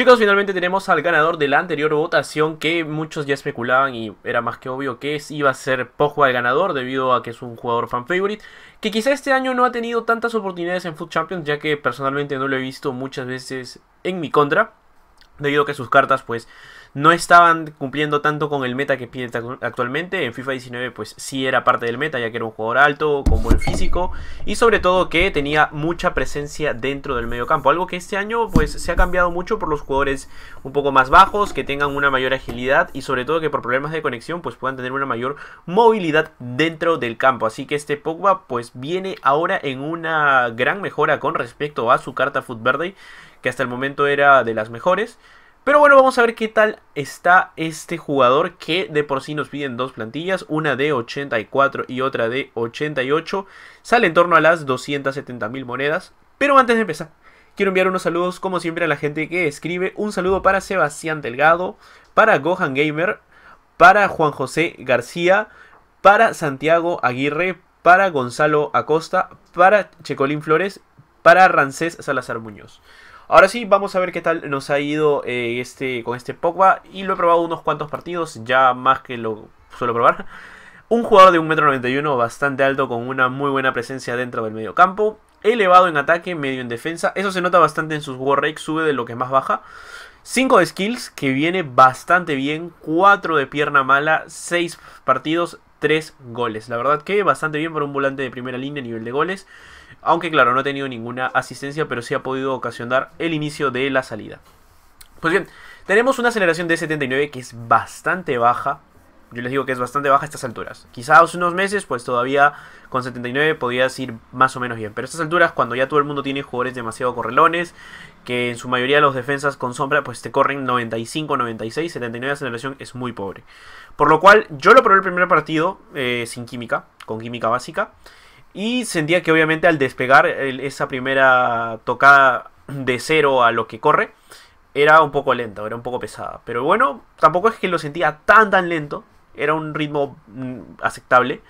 Chicos, finalmente tenemos al ganador de la anterior votación que muchos ya especulaban y era más que obvio que iba a ser poco al ganador debido a que es un jugador fan favorite que quizá este año no ha tenido tantas oportunidades en Food Champions ya que personalmente no lo he visto muchas veces en mi contra debido a que sus cartas pues no estaban cumpliendo tanto con el meta que piden actualmente. En FIFA 19 pues sí era parte del meta ya que era un jugador alto, con buen físico y sobre todo que tenía mucha presencia dentro del medio campo. Algo que este año pues se ha cambiado mucho por los jugadores un poco más bajos, que tengan una mayor agilidad y sobre todo que por problemas de conexión pues puedan tener una mayor movilidad dentro del campo. Así que este Pogba pues viene ahora en una gran mejora con respecto a su carta Foot Verde que hasta el momento era de las mejores. Pero bueno, vamos a ver qué tal está este jugador que de por sí nos piden dos plantillas, una de 84 y otra de 88. Sale en torno a las 270 mil monedas. Pero antes de empezar, quiero enviar unos saludos como siempre a la gente que escribe. Un saludo para Sebastián Delgado, para Gohan Gamer, para Juan José García, para Santiago Aguirre, para Gonzalo Acosta, para Checolín Flores, para Rancés Salazar Muñoz. Ahora sí, vamos a ver qué tal nos ha ido eh, este, con este Pogba. Y lo he probado unos cuantos partidos, ya más que lo suelo probar. Un jugador de 1,91m bastante alto con una muy buena presencia dentro del medio campo. Elevado en ataque, medio en defensa. Eso se nota bastante en sus war rate, sube de lo que más baja. 5 de skills, que viene bastante bien. 4 de pierna mala, 6 partidos, 3 goles. La verdad que bastante bien para un volante de primera línea a nivel de goles aunque claro, no ha tenido ninguna asistencia, pero sí ha podido ocasionar el inicio de la salida. Pues bien, tenemos una aceleración de 79 que es bastante baja. Yo les digo que es bastante baja estas alturas. Quizás unos meses, pues todavía con 79 podías ir más o menos bien. Pero a estas alturas, cuando ya todo el mundo tiene jugadores demasiado correlones, que en su mayoría los defensas con sombra, pues te corren 95, 96, 79 de aceleración es muy pobre. Por lo cual, yo lo probé el primer partido eh, sin química, con química básica. Y sentía que obviamente al despegar esa primera tocada de cero a lo que corre, era un poco lento, era un poco pesada. Pero bueno, tampoco es que lo sentía tan tan lento, era un ritmo mm, aceptable.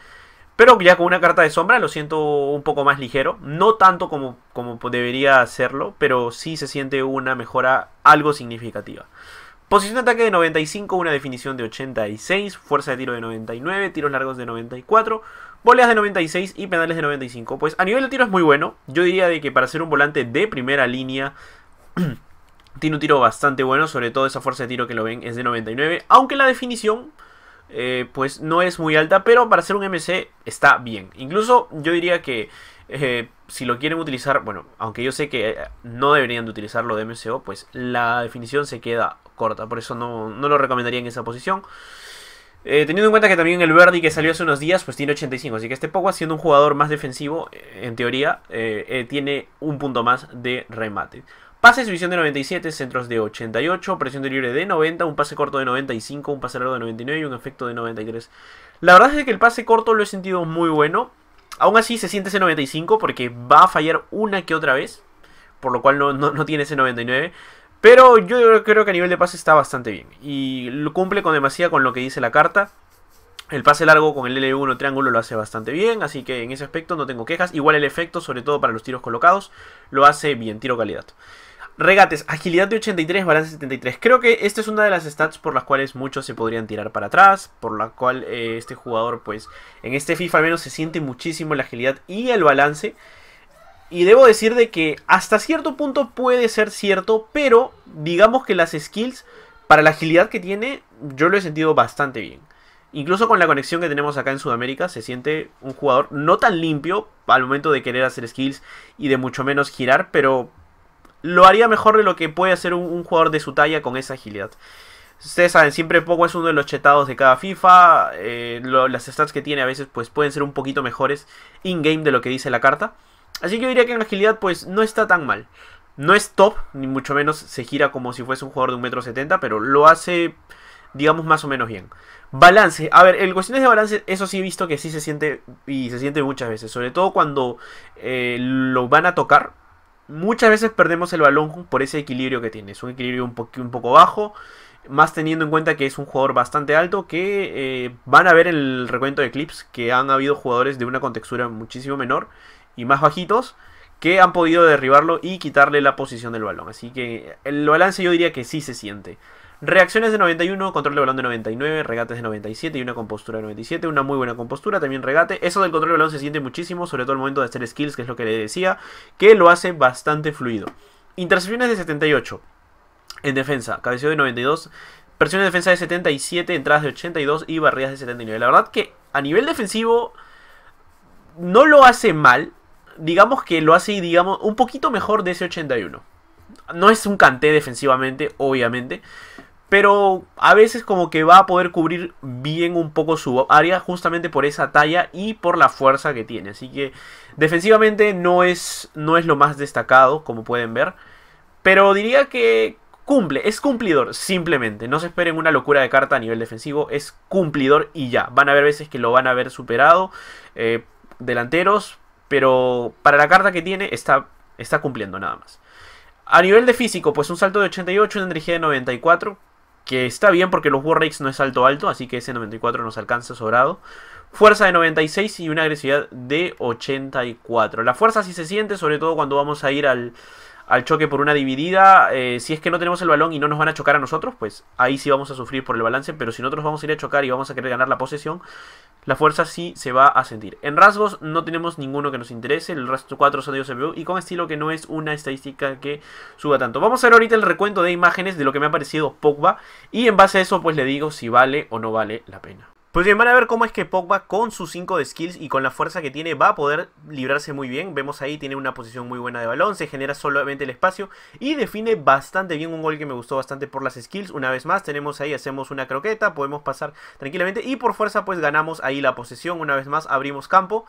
Pero ya con una carta de sombra lo siento un poco más ligero. No tanto como, como debería hacerlo, pero sí se siente una mejora algo significativa. Posición de ataque de 95, una definición de 86, fuerza de tiro de 99, tiros largos de 94, Boleas de 96 y penales de 95. Pues a nivel de tiro es muy bueno. Yo diría de que para ser un volante de primera línea tiene un tiro bastante bueno, sobre todo esa fuerza de tiro que lo ven es de 99, aunque la definición eh, pues no es muy alta, pero para ser un MC está bien. Incluso yo diría que eh, si lo quieren utilizar, bueno, aunque yo sé que eh, no deberían de utilizarlo de MCO, pues la definición se queda corta, por eso no, no lo recomendaría en esa posición. Eh, teniendo en cuenta que también el Verdi que salió hace unos días, pues tiene 85. Así que este Pogba, siendo un jugador más defensivo, eh, en teoría, eh, tiene un punto más de remate. Pase de visión de 97, centros de 88, presión de libre de 90, un pase corto de 95, un pase largo de 99 y un efecto de 93. La verdad es que el pase corto lo he sentido muy bueno. Aún así se siente ese 95 porque va a fallar una que otra vez. Por lo cual no, no tiene ese 99. Pero yo creo que a nivel de pase está bastante bien. Y cumple con demasiado con lo que dice la carta. El pase largo con el L1 triángulo lo hace bastante bien, así que en ese aspecto no tengo quejas. Igual el efecto, sobre todo para los tiros colocados, lo hace bien, tiro calidad. Regates, agilidad de 83, balance 73. Creo que esta es una de las stats por las cuales muchos se podrían tirar para atrás, por la cual eh, este jugador, pues, en este FIFA al menos se siente muchísimo la agilidad y el balance. Y debo decir de que hasta cierto punto puede ser cierto, pero digamos que las skills, para la agilidad que tiene, yo lo he sentido bastante bien. Incluso con la conexión que tenemos acá en Sudamérica, se siente un jugador no tan limpio al momento de querer hacer skills y de mucho menos girar, pero lo haría mejor de lo que puede hacer un, jugador de su talla con esa agilidad. Ustedes saben, siempre poco es uno de los chetados de cada FIFA. Eh, las stats que tiene a veces pues, pueden ser un poquito mejores in-game de lo que dice la carta. Así que yo diría que en agilidad pues no está tan mal. No es top, ni mucho menos se gira como si fuese un jugador de 1,70m, pero lo hace, digamos, más o menos bien. Balance. A ver, en cuestiones de balance, eso sí he visto que sí se siente y se siente muchas veces. Sobre todo cuando eh, lo van a tocar. Muchas veces perdemos el balón por ese equilibrio que tiene. Es un equilibrio un, poco bajo. Más teniendo en cuenta que es un jugador bastante alto. Que eh, van a ver en el recuento de clips que han habido jugadores de una contextura muchísimo menor y más bajitos que han podido derribarlo y quitarle la posición del balón. Así que el balance yo diría que sí se siente. Reacciones de 91, control de balón de 99, regates de 97 y una compostura de 97. Una muy buena compostura, también regate. Eso del control de balón se siente muchísimo, sobre todo el momento de hacer skills, que es lo que le decía, que lo hace bastante fluido. Intercepciones de 78 en defensa, cabeceo de 92, presiones de defensa de 77, entradas de 82 y barridas de 79. La verdad que a nivel defensivo no lo hace mal, digamos que lo hace, digamos, un poquito mejor de ese 81. No es un canté defensivamente, obviamente. Pero a veces como que va a poder cubrir bien un poco su área justamente por esa talla y por la fuerza que tiene. Así que defensivamente no es, no es lo más destacado, como pueden ver. Pero diría que cumple, es cumplidor, simplemente. No se esperen una locura de carta a nivel defensivo, es cumplidor y ya. Van a haber veces que lo van a ver superado. Eh, delanteros, pero para la carta que tiene está, está cumpliendo nada más. A nivel de físico, pues un salto de 88, una energía de 94. Que está bien porque los Warrakes no es salto alto, así que ese 94 nos alcanza sobrado. Fuerza de 96 y una agresividad de 84. La fuerza sí se siente, sobre todo cuando vamos a ir al, al choque por una dividida, eh, si es que no tenemos el balón y no nos van a chocar a nosotros, pues ahí sí vamos a sufrir por el balance, pero si nosotros vamos a ir a chocar y vamos a querer ganar la posesión, la fuerza sí se va a sentir. En rasgos no tenemos ninguno que nos interese, el resto 4 son de CPU y con estilo que no es una estadística que suba tanto. Vamos a ver ahorita el recuento de imágenes de lo que me ha parecido Pogba y en base a eso pues le digo si vale o no vale la pena. Pues bien, van a ver cómo es que Pogba con sus 5 de skills y con la fuerza que tiene va a poder librarse muy bien. Vemos ahí, tiene una posición muy buena de balón, se genera solamente el espacio y define bastante bien un gol que me gustó bastante por las skills. Una vez más, tenemos ahí, hacemos una croqueta, podemos pasar tranquilamente y por fuerza pues ganamos ahí la posesión. Una vez más, abrimos campo.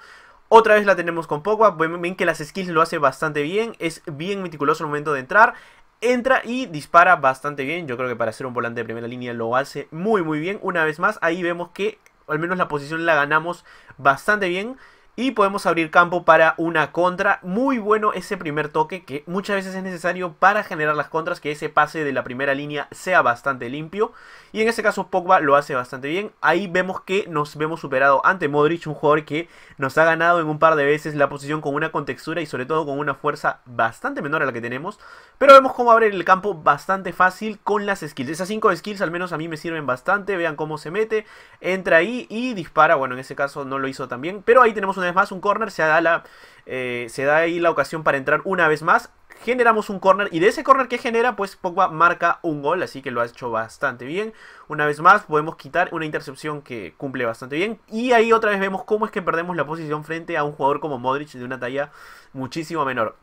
Otra vez la tenemos con Pogba, ven que las skills lo hace bastante bien, es bien meticuloso el momento de entrar, entra y dispara bastante bien. Yo creo que para ser un volante de primera línea lo hace muy muy bien. Una vez más, ahí vemos que al menos la posición la ganamos bastante bien. Y podemos abrir campo para una contra. Muy bueno ese primer toque que muchas veces es necesario para generar las contras. Que ese pase de la primera línea sea bastante limpio. Y en ese caso Pogba lo hace bastante bien. Ahí vemos que nos vemos superado ante Modric. Un jugador que nos ha ganado en un par de veces la posición con una contextura y sobre todo con una fuerza bastante menor a la que tenemos. Pero vemos cómo abrir el campo bastante fácil con las skills. Esas 5 skills al menos a mí me sirven bastante. Vean cómo se mete. Entra ahí y dispara. Bueno, en ese caso no lo hizo tan bien. Pero ahí tenemos una vez más un corner, se da, eh, se da ahí la ocasión para entrar una vez más. Generamos un corner y de ese corner que genera, pues Pogba marca un gol, así que lo ha hecho bastante bien. Una vez más podemos quitar una intercepción que cumple bastante bien. Y ahí otra vez vemos cómo es que perdemos la posición frente a un jugador como Modric de una talla muchísimo menor.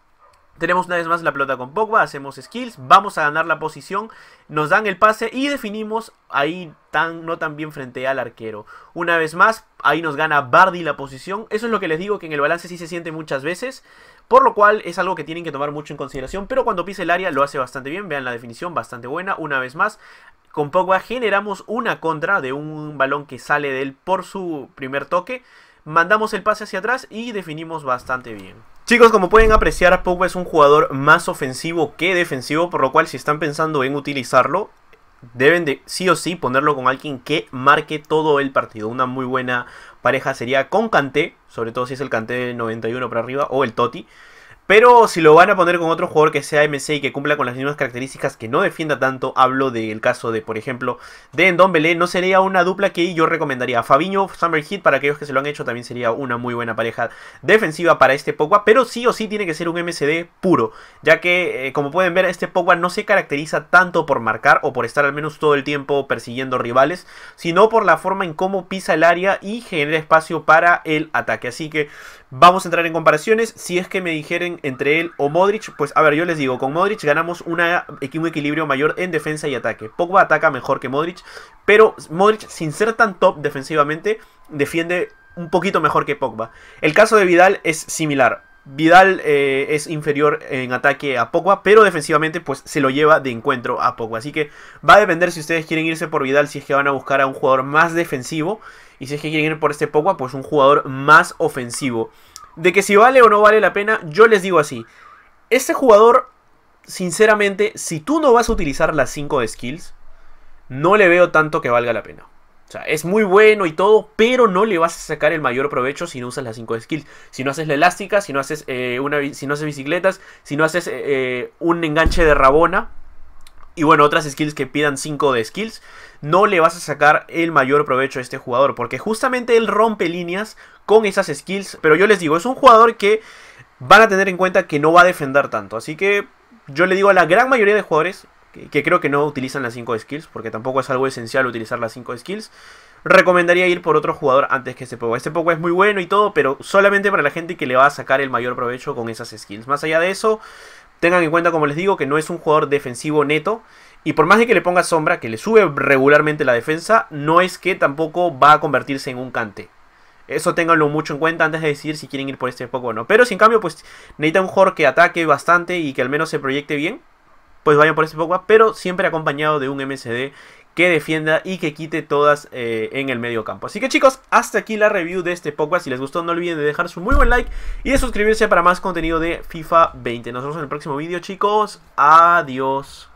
Tenemos una vez más la pelota con Pogba, hacemos skills, vamos a ganar la posición, nos dan el pase y definimos ahí tan, no tan bien frente al arquero. Una vez más, ahí nos gana Bardi la posición. Eso es lo que les digo que en el balance sí se siente muchas veces, por lo cual es algo que tienen que tomar mucho en consideración, pero cuando pisa el área lo hace bastante bien, vean la definición, bastante buena. Una vez más, con Pogba generamos una contra de un balón que sale de él por su primer toque mandamos el pase hacia atrás y definimos bastante bien. Chicos, como pueden apreciar, Pogba es un jugador más ofensivo que defensivo, por lo cual si están pensando en utilizarlo, deben de sí o sí ponerlo con alguien que marque todo el partido. Una muy buena pareja sería con Kanté, sobre todo si es el Kanté del 91 para arriba, o el Totti. Pero si lo van a poner con otro jugador que sea MC y que cumpla con las mismas características, que no defienda tanto, hablo del caso de, por ejemplo, de Ndombele, no sería una dupla que yo recomendaría. Fabiño, Summer Heat, para aquellos que se lo han hecho, también sería una muy buena pareja defensiva para este Pogba, pero sí o sí tiene que ser un MCD puro, ya que, eh, como pueden ver, este Pogba no se caracteriza tanto por marcar o por estar al menos todo el tiempo persiguiendo rivales, sino por la forma en cómo pisa el área y genera espacio para el ataque. Así que Vamos a entrar en comparaciones. Si es que me dijeren entre él o Modric, pues a ver, yo les digo, con Modric ganamos un equilibrio mayor en defensa y ataque. Pogba ataca mejor que Modric, pero Modric, sin ser tan top defensivamente, defiende un poquito mejor que Pogba. El caso de Vidal es similar. Vidal eh, es inferior en ataque a Pogba, pero defensivamente pues se lo lleva de encuentro a Pogba. Así que va a depender si ustedes quieren irse por Vidal, si es que van a buscar a un jugador más defensivo. Y si es que quieren ir por este Pogba, pues un jugador más ofensivo. De que si vale o no vale la pena, yo les digo así. Este jugador, sinceramente, si tú no vas a utilizar las 5 de skills, no le veo tanto que valga la pena. O sea, es muy bueno y todo, pero no le vas a sacar el mayor provecho si no usas las 5 skills. Si no haces la elástica, si no haces, eh, una, si no haces bicicletas, si no haces eh, eh, un enganche de rabona. Y bueno, otras skills que pidan 5 de skills. No le vas a sacar el mayor provecho a este jugador. Porque justamente él rompe líneas con esas skills. Pero yo les digo, es un jugador que van a tener en cuenta que no va a defender tanto. Así que yo le digo a la gran mayoría de jugadores, que, creo que no utilizan las 5 skills, porque tampoco es algo esencial utilizar las 5 skills recomendaría ir por otro jugador antes que este poco, Este poco es muy bueno y todo, pero solamente para la gente que le va a sacar el mayor provecho con esas skills. Más allá de eso, tengan en cuenta, como les digo, que no es un jugador defensivo neto. Y por más de que le ponga sombra, que le sube regularmente la defensa, no es que tampoco va a convertirse en un cante. Eso ténganlo mucho en cuenta antes de decidir si quieren ir por este poco o no. Pero si en cambio, pues necesita un jugador que ataque bastante y que al menos se proyecte bien pues vayan por ese Pogba, pero siempre acompañado de un MCD que defienda y que quite todas eh, en el medio campo. Así que chicos, hasta aquí la review de este Pogba, Si les gustó, no olviden de dejar su muy buen like y de suscribirse para más contenido de FIFA 20. Nos vemos en el próximo vídeo, chicos. Adiós.